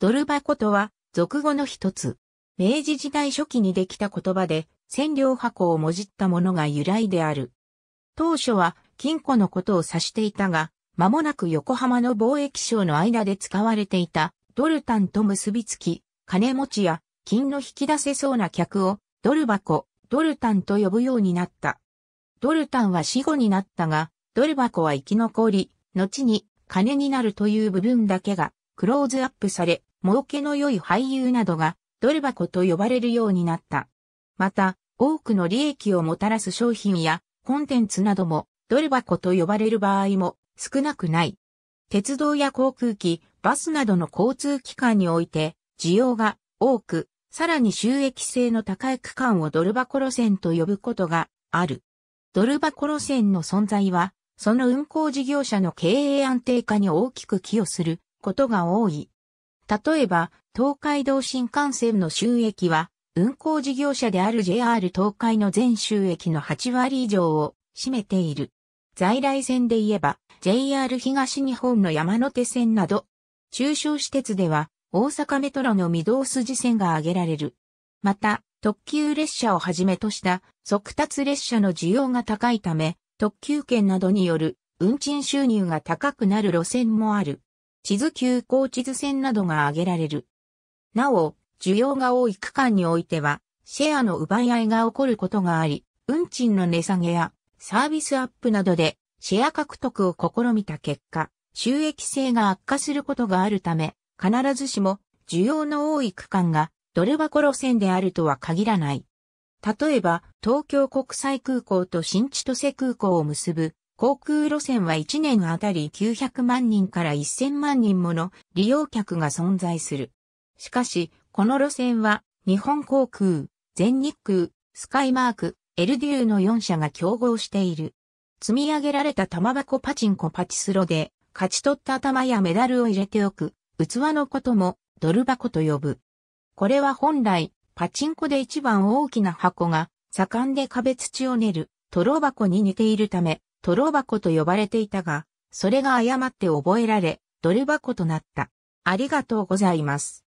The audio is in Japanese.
ドル箱とは、俗語の一つ。明治時代初期にできた言葉で、占領箱をもじったものが由来である。当初は、金庫のことを指していたが、間もなく横浜の貿易商の間で使われていた、ドルタンと結びつき、金持ちや、金の引き出せそうな客を、ドル箱、ドルタンと呼ぶようになった。ドルタンは死後になったが、ドル箱は生き残り、後に金になるという部分だけがクローズアップされ、儲けの良い俳優などが、ドル箱と呼ばれるようになった。また、多くの利益をもたらす商品やコンテンツなども、ドル箱と呼ばれる場合も少なくない。鉄道や航空機、バスなどの交通機関において、需要が多く、さらに収益性の高い区間をドル箱路線と呼ぶことがある。ドル箱路線の存在は、その運行事業者の経営安定化に大きく寄与することが多い。例えば、東海道新幹線の収益は、運行事業者である JR 東海の全収益の8割以上を占めている。在来線で言えば、JR 東日本の山手線など、中小私鉄では、大阪メトロの御堂筋線が挙げられる。また、特急列車をはじめとした速達列車の需要が高いため、特急券などによる運賃収入が高くなる路線もある。地図急行地図線などが挙げられる。なお、需要が多い区間においては、シェアの奪い合いが起こることがあり、運賃の値下げやサービスアップなどでシェア獲得を試みた結果、収益性が悪化することがあるため、必ずしも需要の多い区間がドル箱路線であるとは限らない。例えば、東京国際空港と新千歳空港を結ぶ航空路線は1年あたり900万人から1000万人もの利用客が存在する。しかし、この路線は日本航空、全日空、スカイマーク、エルデューの4社が競合している。積み上げられた玉箱パチンコパチスロで勝ち取った玉やメダルを入れておく、器のこともドル箱と呼ぶ。これは本来、パチンコで一番大きな箱が、盛んで壁土を練る、トロ箱に似ているため、トロ箱と呼ばれていたが、それが誤って覚えられ、ドル箱となった。ありがとうございます。